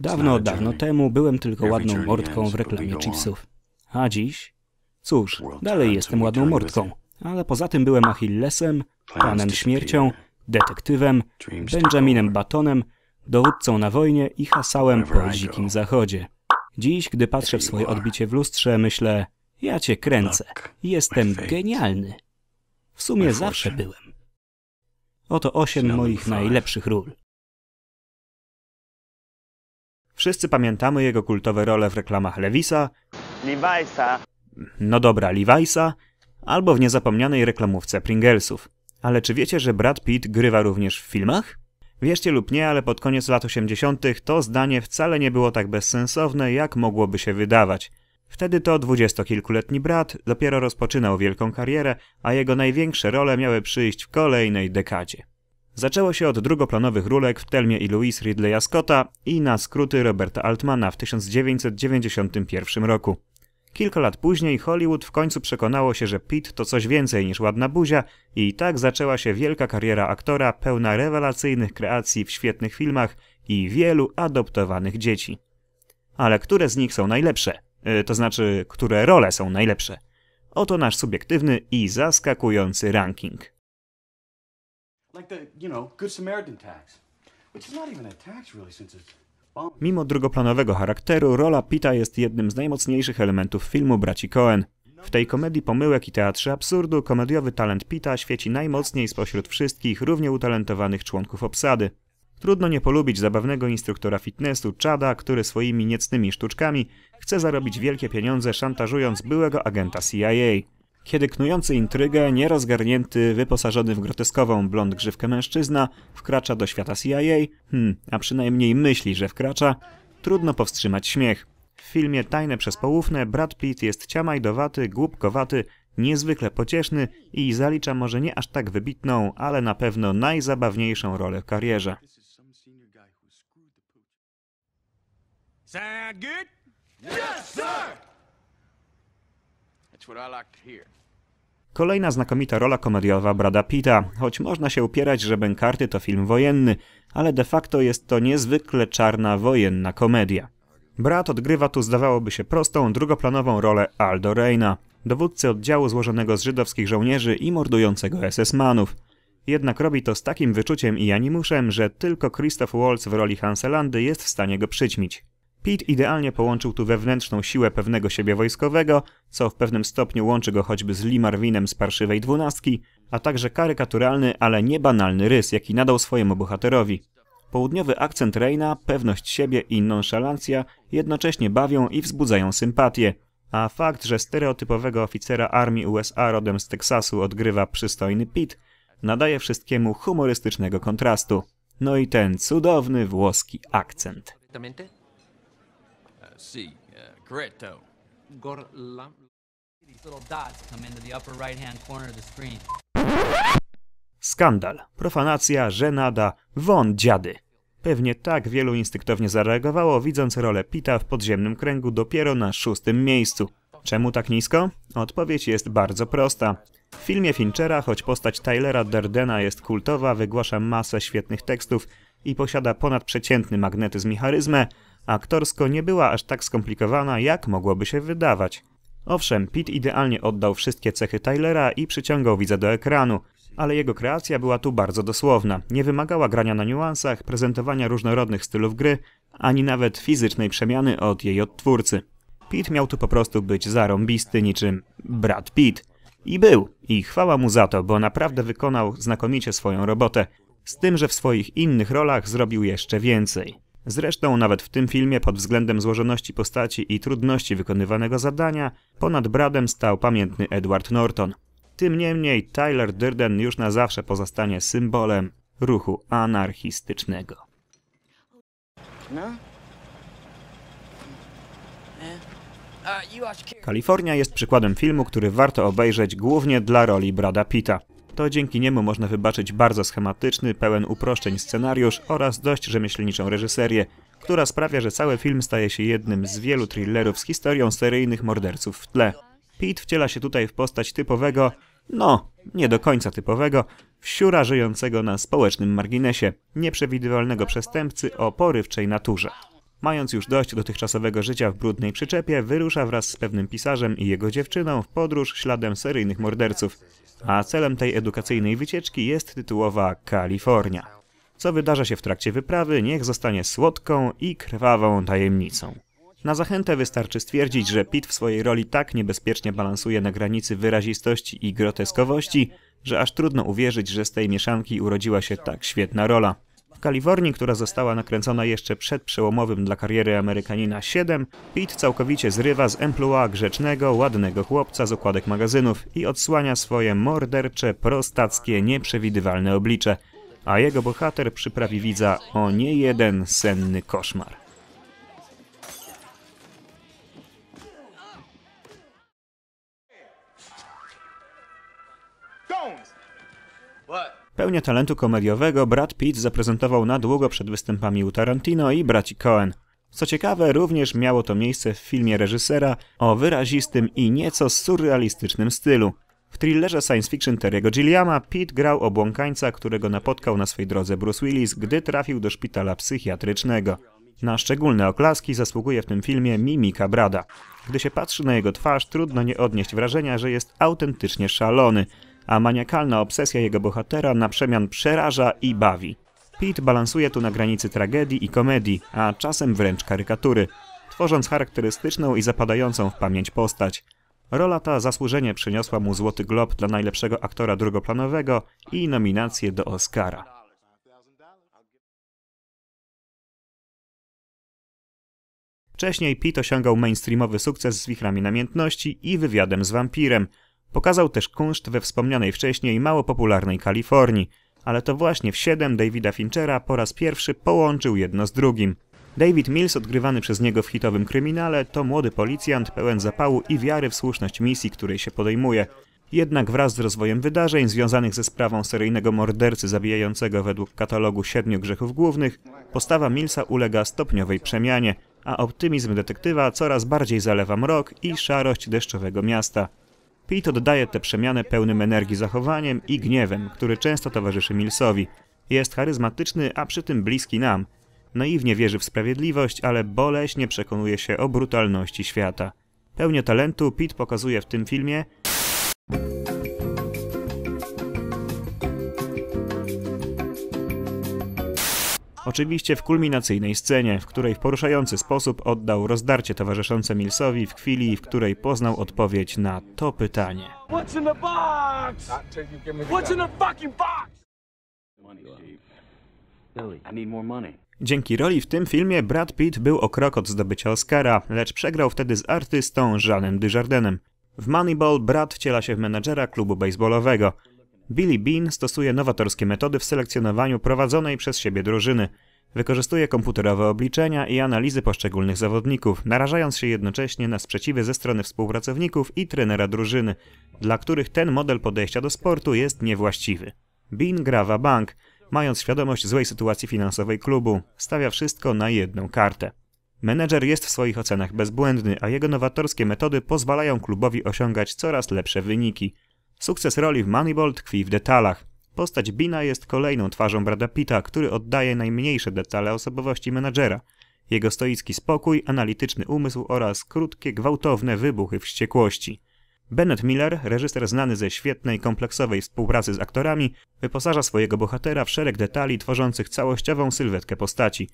Dawno, dawno temu byłem tylko ładną mordką w reklamie chipsów. A dziś? Cóż, dalej jestem ładną mordką, ale poza tym byłem Achillesem, Panem Śmiercią, detektywem, Benjaminem Batonem, dowódcą na wojnie i hasałem po dzikim zachodzie. Dziś, gdy patrzę w swoje odbicie w lustrze, myślę, ja cię kręcę, jestem genialny. W sumie zawsze byłem. Oto osiem moich najlepszych ról. Wszyscy pamiętamy jego kultowe role w reklamach Lewisa, Levi'sa, no dobra, Levi'sa, albo w niezapomnianej reklamówce Pringlesów. Ale czy wiecie, że Brad Pitt grywa również w filmach? Wierzcie lub nie, ale pod koniec lat 80. to zdanie wcale nie było tak bezsensowne, jak mogłoby się wydawać. Wtedy to dwudziestokilkuletni brat dopiero rozpoczynał wielką karierę, a jego największe role miały przyjść w kolejnej dekadzie. Zaczęło się od drugoplanowych rulek w Telmie i Louise Ridleya Scotta i na skróty Roberta Altmana w 1991 roku. Kilka lat później Hollywood w końcu przekonało się, że Pitt to coś więcej niż ładna buzia i tak zaczęła się wielka kariera aktora pełna rewelacyjnych kreacji w świetnych filmach i wielu adoptowanych dzieci. Ale które z nich są najlepsze? Yy, to znaczy, które role są najlepsze? Oto nasz subiektywny i zaskakujący ranking. Like the, you know, Good Samaritan tax. Which is not even a tax really since it's Mimo drugoplanowego charakteru, rola Pita jest jednym z najmocniejszych elementów filmu Braci Coen. W tej komedii pomyłek i teatrze absurdu komediowy talent Pita świeci najmocniej spośród wszystkich równie utalentowanych członków obsady. Trudno nie polubić zabawnego instruktora fitnessu Chada, który swoimi niecnymi sztuczkami chce zarobić wielkie pieniądze szantażując byłego agenta CIA kiedy knujący intrygę, nierozgarnięty, wyposażony w groteskową blond grzywkę mężczyzna wkracza do świata CIA, hmm, a przynajmniej myśli, że wkracza, trudno powstrzymać śmiech. W filmie Tajne przez Połówne Brad Pitt jest ciamajdowaty, głupkowaty, niezwykle pocieszny i zalicza może nie aż tak wybitną, ale na pewno najzabawniejszą rolę w karierze. Sound good? Yes, sir! That's what I like to hear. Kolejna znakomita rola komediowa Brada Pitta, choć można się upierać, że Benkarty to film wojenny, ale de facto jest to niezwykle czarna wojenna komedia. Brat odgrywa tu zdawałoby się prostą, drugoplanową rolę Aldo Reina, dowódcy oddziału złożonego z żydowskich żołnierzy i mordującego SS-manów. Jednak robi to z takim wyczuciem i animuszem, że tylko Christoph Waltz w roli Hanselandy jest w stanie go przyćmić. Pete idealnie połączył tu wewnętrzną siłę pewnego siebie wojskowego, co w pewnym stopniu łączy go choćby z Lee Marvinem z parszywej dwunastki, a także karykaturalny, ale niebanalny rys, jaki nadał swojemu bohaterowi. Południowy akcent Reina, pewność siebie i nonszalancja jednocześnie bawią i wzbudzają sympatię, a fakt, że stereotypowego oficera armii USA rodem z Teksasu odgrywa przystojny Pete, nadaje wszystkiemu humorystycznego kontrastu. No i ten cudowny włoski akcent see. Uh, correcto. These little dots come into the upper right-hand corner of the screen. Skandal, profanacja, żenada, won dziady. Pewnie tak wielu instynktownie zareagowało, widząc rolę Pita w podziemnym kręgu dopiero na szóstym miejscu. Czemu tak nisko? Odpowiedź jest bardzo prosta. W filmie Finchera, choć postać Tylera Derdena jest kultowa, wygłasza masę świetnych tekstów i posiada ponadprzeciętny magnetyzm i charyzmę, aktorsko nie była aż tak skomplikowana, jak mogłoby się wydawać. Owszem, Pitt idealnie oddał wszystkie cechy Tylera i przyciągał widza do ekranu, ale jego kreacja była tu bardzo dosłowna. Nie wymagała grania na niuansach, prezentowania różnorodnych stylów gry, ani nawet fizycznej przemiany od jej odtwórcy. Pitt miał tu po prostu być zarąbisty niczym Brad Pitt. I był, i chwała mu za to, bo naprawdę wykonał znakomicie swoją robotę, z tym, że w swoich innych rolach zrobił jeszcze więcej. Zresztą nawet w tym filmie pod względem złożoności postaci i trudności wykonywanego zadania ponad Bradem stał pamiętny Edward Norton. Tym niemniej Tyler Durden już na zawsze pozostanie symbolem ruchu anarchistycznego. No? Kalifornia jest przykładem filmu, który warto obejrzeć głównie dla roli Brada Pitta. To dzięki niemu można wybaczyć bardzo schematyczny, pełen uproszczeń scenariusz oraz dość rzemieślniczą reżyserię, która sprawia, że cały film staje się jednym z wielu thrillerów z historią seryjnych morderców w tle. Pete wciela się tutaj w postać typowego, no, nie do końca typowego, wsiura żyjącego na społecznym marginesie, nieprzewidywalnego przestępcy o porywczej naturze. Mając już dość dotychczasowego życia w brudnej przyczepie, wyrusza wraz z pewnym pisarzem i jego dziewczyną w podróż śladem seryjnych morderców, a celem tej edukacyjnej wycieczki jest tytułowa Kalifornia. Co wydarza się w trakcie wyprawy, niech zostanie słodką i krwawą tajemnicą. Na zachętę wystarczy stwierdzić, że Pitt w swojej roli tak niebezpiecznie balansuje na granicy wyrazistości i groteskowości, że aż trudno uwierzyć, że z tej mieszanki urodziła się tak świetna rola. W Kalifornii, która została nakręcona jeszcze przed przełomowym dla kariery Amerykanina 7, Pete całkowicie zrywa z emploi grzecznego, ładnego chłopca z okładek magazynów i odsłania swoje mordercze, prostackie, nieprzewidywalne oblicze, a jego bohater przyprawi widza o niejeden senny koszmar. Pełnię talentu komediowego Brad Pitt zaprezentował na długo przed występami u Tarantino i braci Cohen. Co ciekawe, również miało to miejsce w filmie reżysera o wyrazistym i nieco surrealistycznym stylu. W thrillerze science fiction Terry'ego Gilliama Pitt grał obłąkańca, którego napotkał na swej drodze Bruce Willis, gdy trafił do szpitala psychiatrycznego. Na szczególne oklaski zasługuje w tym filmie mimika Brada. Gdy się patrzy na jego twarz, trudno nie odnieść wrażenia, że jest autentycznie szalony – a maniakalna obsesja jego bohatera na przemian przeraża i bawi. Pete balansuje tu na granicy tragedii i komedii, a czasem wręcz karykatury, tworząc charakterystyczną i zapadającą w pamięć postać. Rola ta zasłużenie przyniosła mu Złoty Glob dla najlepszego aktora drugoplanowego i nominację do Oscara. Wcześniej Pitt osiągał mainstreamowy sukces z Wichrami Namiętności i Wywiadem z Wampirem, Pokazał też kunszt we wspomnianej wcześniej mało popularnej Kalifornii, ale to właśnie w 7 Davida Finchera po raz pierwszy połączył jedno z drugim. David Mills, odgrywany przez niego w hitowym kryminale, to młody policjant pełen zapału i wiary w słuszność misji, której się podejmuje. Jednak wraz z rozwojem wydarzeń związanych ze sprawą seryjnego mordercy zabijającego według katalogu siedmiu grzechów głównych, postawa Millsa ulega stopniowej przemianie, a optymizm detektywa coraz bardziej zalewa mrok i szarość deszczowego miasta. Pete oddaje tę przemianę pełnym energii zachowaniem i gniewem, który często towarzyszy Millsowi. Jest charyzmatyczny, a przy tym bliski nam. Naiwnie wierzy w sprawiedliwość, ale boleśnie przekonuje się o brutalności świata. Pełnię talentu Pete pokazuje w tym filmie... Oczywiście w kulminacyjnej scenie, w której w poruszający sposób oddał rozdarcie towarzyszące Millsowi w chwili, w której poznał odpowiedź na to pytanie. What's in the box? What's in the fucking box? Dzięki roli w tym filmie Brad Pitt był o krok od zdobycia Oscara, lecz przegrał wtedy z artystą Jeanem Dujardinem. W Moneyball Brad wciela się w menadżera klubu baseballowego. Billy Bean stosuje nowatorskie metody w selekcjonowaniu prowadzonej przez siebie drużyny. Wykorzystuje komputerowe obliczenia i analizy poszczególnych zawodników, narażając się jednocześnie na sprzeciwy ze strony współpracowników i trenera drużyny, dla których ten model podejścia do sportu jest niewłaściwy. Bean grawa bank, mając świadomość złej sytuacji finansowej klubu, stawia wszystko na jedną kartę. Menedżer jest w swoich ocenach bezbłędny, a jego nowatorskie metody pozwalają klubowi osiągać coraz lepsze wyniki – Sukces roli w Moneyball tkwi w detalach. Postać Bina jest kolejną twarzą Brada Pitta, który oddaje najmniejsze detale osobowości menadżera. Jego stoicki spokój, analityczny umysł oraz krótkie, gwałtowne wybuchy wściekłości. Bennett Miller, reżyser znany ze świetnej, kompleksowej współpracy z aktorami, wyposaża swojego bohatera w szereg detali tworzących całościową sylwetkę postaci.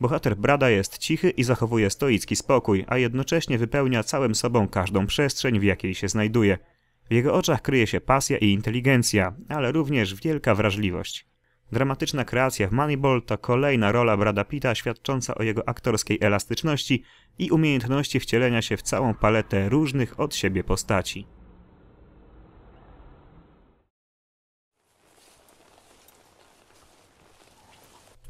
Bohater Brada jest cichy i zachowuje stoicki spokój, a jednocześnie wypełnia całym sobą każdą przestrzeń, w jakiej się znajduje – w jego oczach kryje się pasja i inteligencja, ale również wielka wrażliwość. Dramatyczna kreacja w Moneyball to kolejna rola Brada Pitta świadcząca o jego aktorskiej elastyczności i umiejętności wcielenia się w całą paletę różnych od siebie postaci.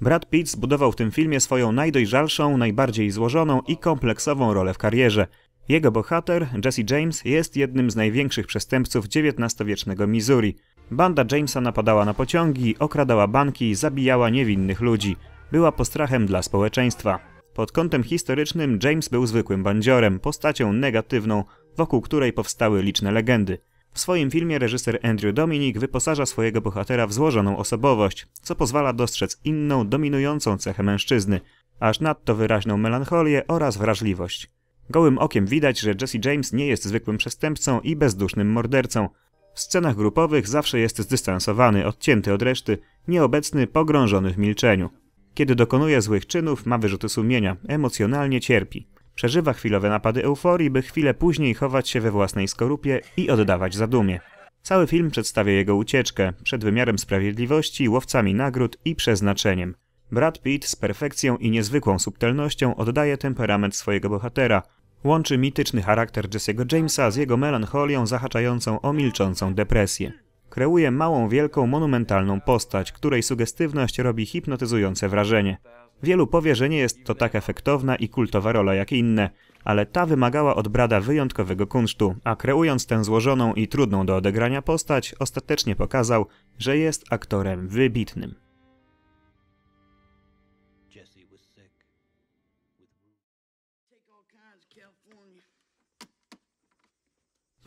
Brad Pitt zbudował w tym filmie swoją najdojrzalszą, najbardziej złożoną i kompleksową rolę w karierze – jego bohater, Jesse James, jest jednym z największych przestępców XIX-wiecznego Missouri. Banda Jamesa napadała na pociągi, okradała banki, zabijała niewinnych ludzi. Była postrachem dla społeczeństwa. Pod kątem historycznym James był zwykłym bandziorem, postacią negatywną, wokół której powstały liczne legendy. W swoim filmie reżyser Andrew Dominik wyposaża swojego bohatera w złożoną osobowość, co pozwala dostrzec inną, dominującą cechę mężczyzny, aż nadto wyraźną melancholię oraz wrażliwość. Gołym okiem widać, że Jesse James nie jest zwykłym przestępcą i bezdusznym mordercą. W scenach grupowych zawsze jest zdystansowany, odcięty od reszty, nieobecny, pogrążony w milczeniu. Kiedy dokonuje złych czynów, ma wyrzuty sumienia, emocjonalnie cierpi. Przeżywa chwilowe napady euforii, by chwilę później chować się we własnej skorupie i oddawać zadumie. Cały film przedstawia jego ucieczkę przed wymiarem sprawiedliwości, łowcami nagród i przeznaczeniem. Brad Pitt z perfekcją i niezwykłą subtelnością oddaje temperament swojego bohatera – łączy mityczny charakter Jesse'ego Jamesa z jego melancholią zahaczającą o milczącą depresję. Kreuje małą, wielką, monumentalną postać, której sugestywność robi hipnotyzujące wrażenie. Wielu powie, że nie jest to tak efektowna i kultowa rola jak inne, ale ta wymagała od Brada wyjątkowego kunsztu, a kreując tę złożoną i trudną do odegrania postać, ostatecznie pokazał, że jest aktorem wybitnym.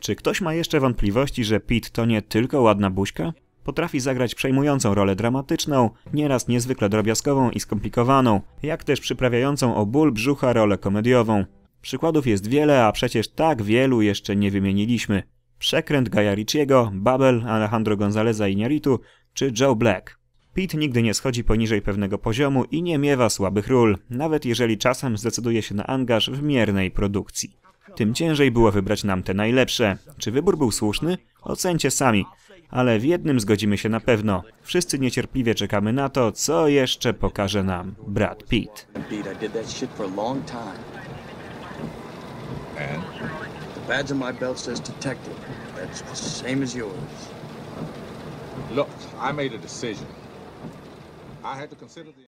Czy ktoś ma jeszcze wątpliwości, że Pete to nie tylko ładna buźka? Potrafi zagrać przejmującą rolę dramatyczną, nieraz niezwykle drobiazgową i skomplikowaną, jak też przyprawiającą o ból brzucha rolę komediową. Przykładów jest wiele, a przecież tak wielu jeszcze nie wymieniliśmy. Przekręt Gaja Ricciego, Babel, Alejandro Gonzaleza Iñárritu czy Joe Black. Pete nigdy nie schodzi poniżej pewnego poziomu i nie miewa słabych ról, nawet jeżeli czasem zdecyduje się na angaż w miernej produkcji tym ciężej było wybrać nam te najlepsze. Czy wybór był słuszny? Ocencie sami. Ale w jednym zgodzimy się na pewno. Wszyscy niecierpliwie czekamy na to, co jeszcze pokaże nam Brad Pitt. badge on my belt says detective. That's the same as yours. Look, I made a decision. I had to consider the...